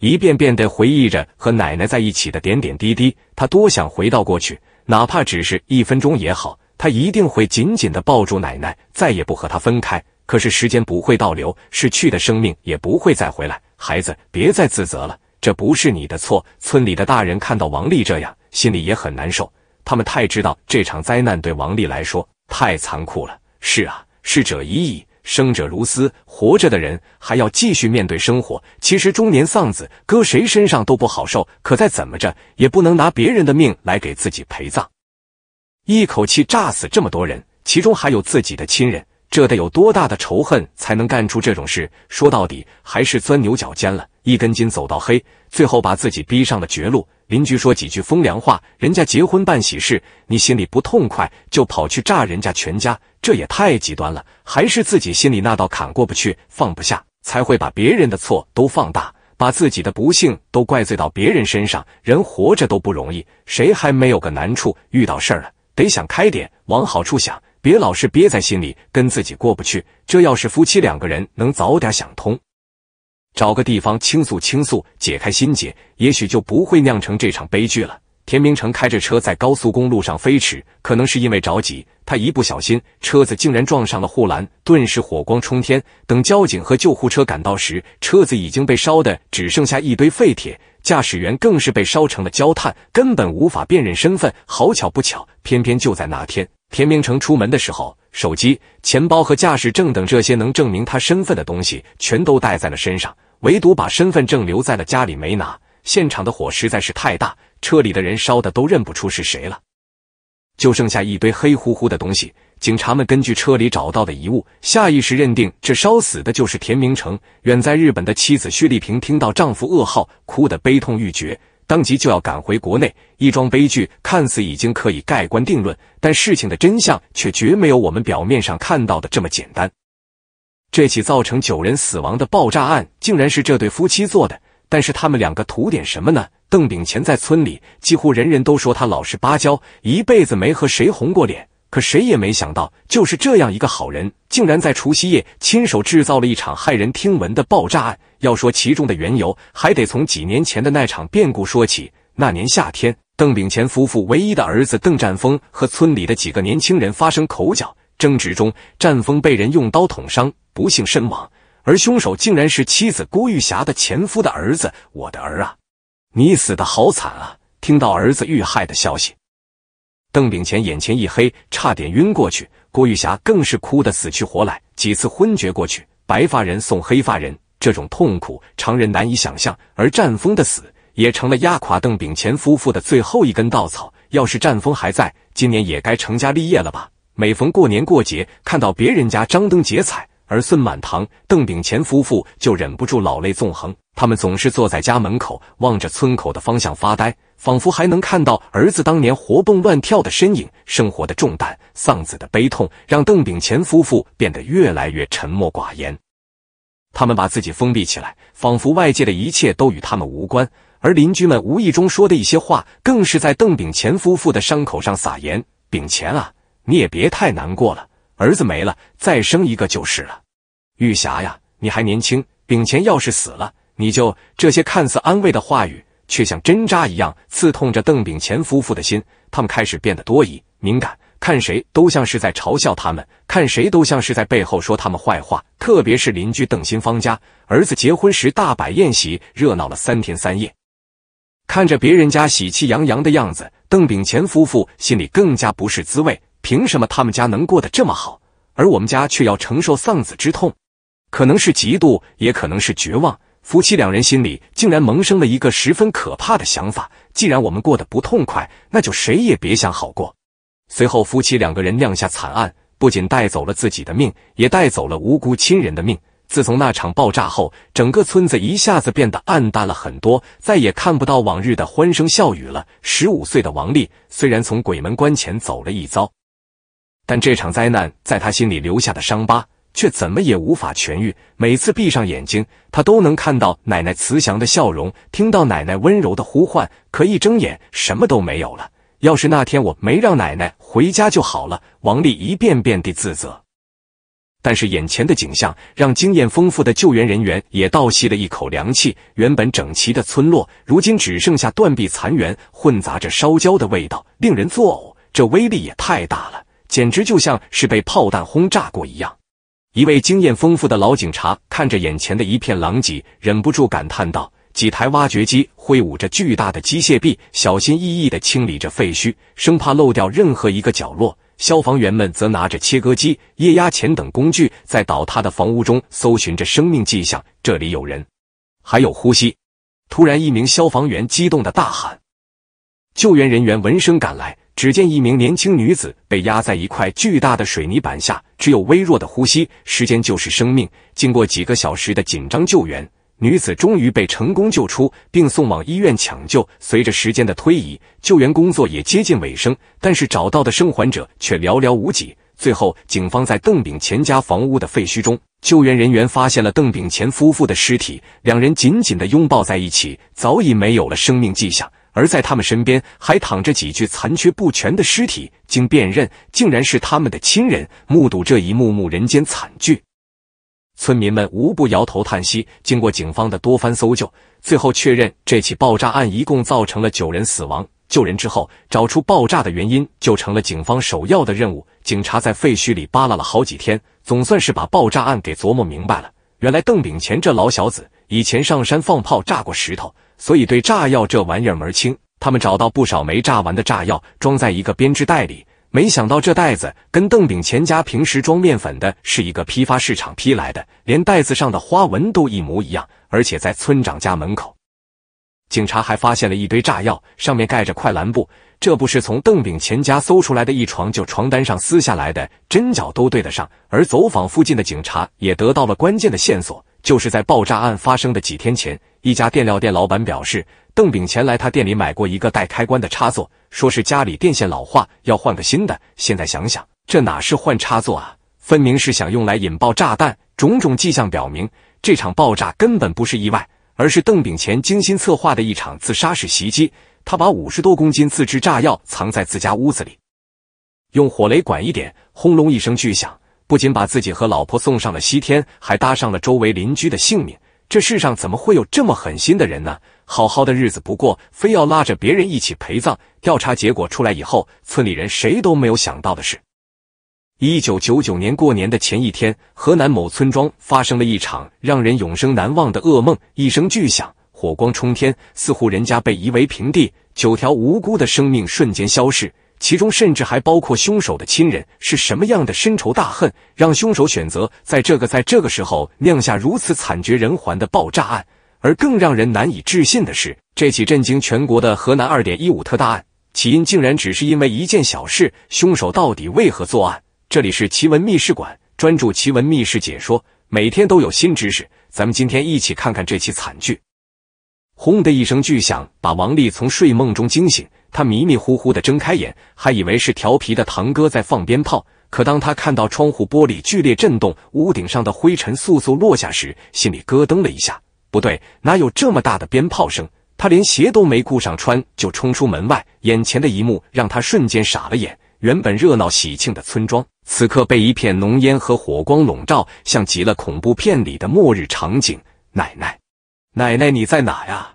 一遍遍地回忆着和奶奶在一起的点点滴滴，他多想回到过去，哪怕只是一分钟也好，他一定会紧紧地抱住奶奶，再也不和她分开。可是时间不会倒流，逝去的生命也不会再回来。孩子，别再自责了，这不是你的错。村里的大人看到王丽这样，心里也很难受。他们太知道这场灾难对王丽来说太残酷了。是啊，逝者已矣。生者如斯，活着的人还要继续面对生活。其实中年丧子，搁谁身上都不好受。可再怎么着，也不能拿别人的命来给自己陪葬。一口气炸死这么多人，其中还有自己的亲人，这得有多大的仇恨才能干出这种事？说到底，还是钻牛角尖了。一根筋走到黑，最后把自己逼上了绝路。邻居说几句风凉话，人家结婚办喜事，你心里不痛快，就跑去炸人家全家，这也太极端了。还是自己心里那道坎过不去，放不下，才会把别人的错都放大，把自己的不幸都怪罪到别人身上。人活着都不容易，谁还没有个难处？遇到事儿了，得想开点，往好处想，别老是憋在心里，跟自己过不去。这要是夫妻两个人，能早点想通。找个地方倾诉倾诉，解开心结，也许就不会酿成这场悲剧了。田明成开着车在高速公路上飞驰，可能是因为着急，他一不小心，车子竟然撞上了护栏，顿时火光冲天。等交警和救护车赶到时，车子已经被烧的只剩下一堆废铁，驾驶员更是被烧成了焦炭，根本无法辨认身份。好巧不巧，偏偏就在那天。田明成出门的时候，手机、钱包和驾驶证等这些能证明他身份的东西，全都带在了身上，唯独把身份证留在了家里没拿。现场的火实在是太大，车里的人烧的都认不出是谁了，就剩下一堆黑乎乎的东西。警察们根据车里找到的遗物，下意识认定这烧死的就是田明成。远在日本的妻子薛丽萍听到丈夫噩耗，哭得悲痛欲绝。当即就要赶回国内，一桩悲剧看似已经可以盖棺定论，但事情的真相却绝没有我们表面上看到的这么简单。这起造成九人死亡的爆炸案，竟然是这对夫妻做的。但是他们两个图点什么呢？邓炳乾在村里几乎人人都说他老实巴交，一辈子没和谁红过脸。可谁也没想到，就是这样一个好人，竟然在除夕夜亲手制造了一场骇人听闻的爆炸案。要说其中的缘由，还得从几年前的那场变故说起。那年夏天，邓炳乾夫妇唯一的儿子邓占峰和村里的几个年轻人发生口角争执中，占峰被人用刀捅伤，不幸身亡。而凶手竟然是妻子郭玉霞的前夫的儿子。我的儿啊，你死的好惨啊！听到儿子遇害的消息。邓炳乾眼前一黑，差点晕过去。郭玉霞更是哭得死去活来，几次昏厥过去。白发人送黑发人，这种痛苦常人难以想象。而战峰的死也成了压垮邓炳乾夫妇的最后一根稻草。要是战峰还在，今年也该成家立业了吧？每逢过年过节，看到别人家张灯结彩、儿孙满堂，邓炳乾夫妇就忍不住老泪纵横。他们总是坐在家门口，望着村口的方向发呆，仿佛还能看到儿子当年活蹦乱跳的身影。生活的重担，丧子的悲痛，让邓炳乾夫妇变得越来越沉默寡言。他们把自己封闭起来，仿佛外界的一切都与他们无关。而邻居们无意中说的一些话，更是在邓炳乾夫妇的伤口上撒盐。炳乾啊，你也别太难过了，儿子没了，再生一个就是了。玉霞呀，你还年轻，炳乾要是死了。你就这些看似安慰的话语，却像针扎一样刺痛着邓炳乾夫妇的心。他们开始变得多疑、敏感，看谁都像是在嘲笑他们，看谁都像是在背后说他们坏话。特别是邻居邓新芳家儿子结婚时大摆宴席，热闹了三天三夜。看着别人家喜气洋洋的样子，邓炳乾夫妇心里更加不是滋味。凭什么他们家能过得这么好，而我们家却要承受丧子之痛？可能是嫉妒，也可能是绝望。夫妻两人心里竟然萌生了一个十分可怕的想法：既然我们过得不痛快，那就谁也别想好过。随后，夫妻两个人酿下惨案，不仅带走了自己的命，也带走了无辜亲人的命。自从那场爆炸后，整个村子一下子变得暗淡了很多，再也看不到往日的欢声笑语了。十五岁的王丽虽然从鬼门关前走了一遭，但这场灾难在他心里留下的伤疤。却怎么也无法痊愈。每次闭上眼睛，他都能看到奶奶慈祥的笑容，听到奶奶温柔的呼唤。可一睁眼，什么都没有了。要是那天我没让奶奶回家就好了。王丽一遍遍地自责。但是眼前的景象让经验丰富的救援人员也倒吸了一口凉气。原本整齐的村落，如今只剩下断壁残垣，混杂着烧焦的味道，令人作呕。这威力也太大了，简直就像是被炮弹轰炸过一样。一位经验丰富的老警察看着眼前的一片狼藉，忍不住感叹道：“几台挖掘机挥舞着巨大的机械臂，小心翼翼地清理着废墟，生怕漏掉任何一个角落。消防员们则拿着切割机、液压钳等工具，在倒塌的房屋中搜寻着生命迹象。这里有人，还有呼吸。”突然，一名消防员激动地大喊：“救援人员闻声赶来。”只见一名年轻女子被压在一块巨大的水泥板下，只有微弱的呼吸。时间就是生命，经过几个小时的紧张救援，女子终于被成功救出，并送往医院抢救。随着时间的推移，救援工作也接近尾声，但是找到的生还者却寥寥无几。最后，警方在邓炳乾家房屋的废墟中，救援人员发现了邓炳乾夫妇的尸体，两人紧紧地拥抱在一起，早已没有了生命迹象。而在他们身边还躺着几具残缺不全的尸体，经辨认，竟然是他们的亲人。目睹这一幕幕人间惨剧，村民们无不摇头叹息。经过警方的多番搜救，最后确认这起爆炸案一共造成了九人死亡。救人之后，找出爆炸的原因就成了警方首要的任务。警察在废墟里扒拉了好几天，总算是把爆炸案给琢磨明白了。原来邓炳乾这老小子以前上山放炮炸过石头。所以对炸药这玩意儿门儿清。他们找到不少没炸完的炸药，装在一个编织袋里。没想到这袋子跟邓炳乾家平时装面粉的是一个批发市场批来的，连袋子上的花纹都一模一样。而且在村长家门口，警察还发现了一堆炸药，上面盖着块蓝布，这不是从邓炳乾家搜出来的一床旧床单上撕下来的，针脚都对得上。而走访附近的警察也得到了关键的线索，就是在爆炸案发生的几天前。一家电料店老板表示，邓炳乾来他店里买过一个带开关的插座，说是家里电线老化，要换个新的。现在想想，这哪是换插座啊？分明是想用来引爆炸弹。种种迹象表明，这场爆炸根本不是意外，而是邓炳乾精心策划的一场自杀式袭击。他把五十多公斤自制炸药藏在自家屋子里，用火雷管一点，轰隆一声巨响，不仅把自己和老婆送上了西天，还搭上了周围邻居的性命。这世上怎么会有这么狠心的人呢？好好的日子不过，非要拉着别人一起陪葬。调查结果出来以后，村里人谁都没有想到的是，一九九九年过年的前一天，河南某村庄发生了一场让人永生难忘的噩梦。一声巨响，火光冲天，四户人家被夷为平地，九条无辜的生命瞬间消逝。其中甚至还包括凶手的亲人，是什么样的深仇大恨，让凶手选择在这个在这个时候酿下如此惨绝人寰的爆炸案？而更让人难以置信的是，这起震惊全国的河南二点一五特大案，起因竟然只是因为一件小事。凶手到底为何作案？这里是奇闻密室馆，专注奇闻密室解说，每天都有新知识。咱们今天一起看看这起惨剧。轰的一声巨响，把王丽从睡梦中惊醒。他迷迷糊糊的睁开眼，还以为是调皮的堂哥在放鞭炮。可当他看到窗户玻璃剧烈震动，屋顶上的灰尘簌簌落下时，心里咯噔了一下。不对，哪有这么大的鞭炮声？他连鞋都没顾上穿，就冲出门外。眼前的一幕让他瞬间傻了眼：原本热闹喜庆的村庄，此刻被一片浓烟和火光笼罩，像极了恐怖片里的末日场景。奶奶，奶奶你在哪呀？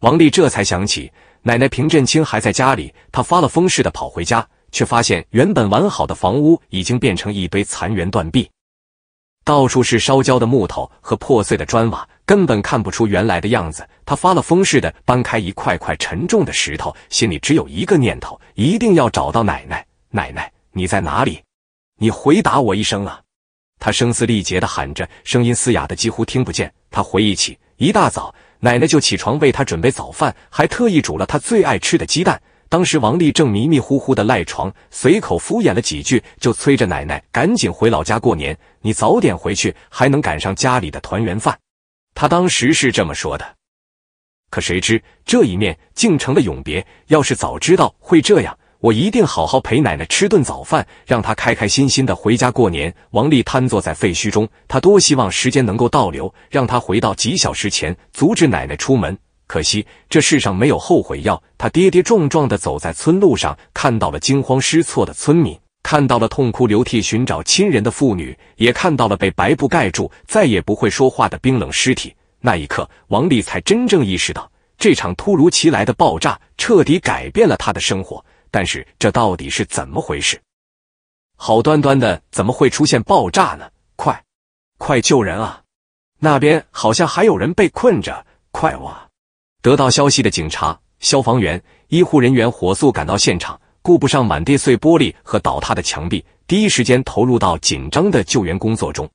王丽这才想起。奶奶平振清还在家里，他发了疯似的跑回家，却发现原本完好的房屋已经变成一堆残垣断壁，到处是烧焦的木头和破碎的砖瓦，根本看不出原来的样子。他发了疯似的搬开一块块沉重的石头，心里只有一个念头：一定要找到奶奶！奶奶，你在哪里？你回答我一声啊！他声嘶力竭的喊着，声音嘶哑的几乎听不见。他回忆起。一大早，奶奶就起床为他准备早饭，还特意煮了他最爱吃的鸡蛋。当时王丽正迷迷糊糊的赖床，随口敷衍了几句，就催着奶奶赶紧回老家过年。你早点回去，还能赶上家里的团圆饭。他当时是这么说的，可谁知这一面竟成了永别。要是早知道会这样。我一定好好陪奶奶吃顿早饭，让她开开心心的回家过年。王丽瘫坐在废墟中，她多希望时间能够倒流，让她回到几小时前，阻止奶奶出门。可惜这世上没有后悔药。她跌跌撞撞的走在村路上，看到了惊慌失措的村民，看到了痛哭流涕寻找亲人的妇女，也看到了被白布盖住、再也不会说话的冰冷尸体。那一刻，王丽才真正意识到，这场突如其来的爆炸彻底改变了她的生活。但是这到底是怎么回事？好端端的怎么会出现爆炸呢？快，快救人啊！那边好像还有人被困着，快哇！得到消息的警察、消防员、医护人员火速赶到现场，顾不上满地碎玻璃和倒塌的墙壁，第一时间投入到紧张的救援工作中。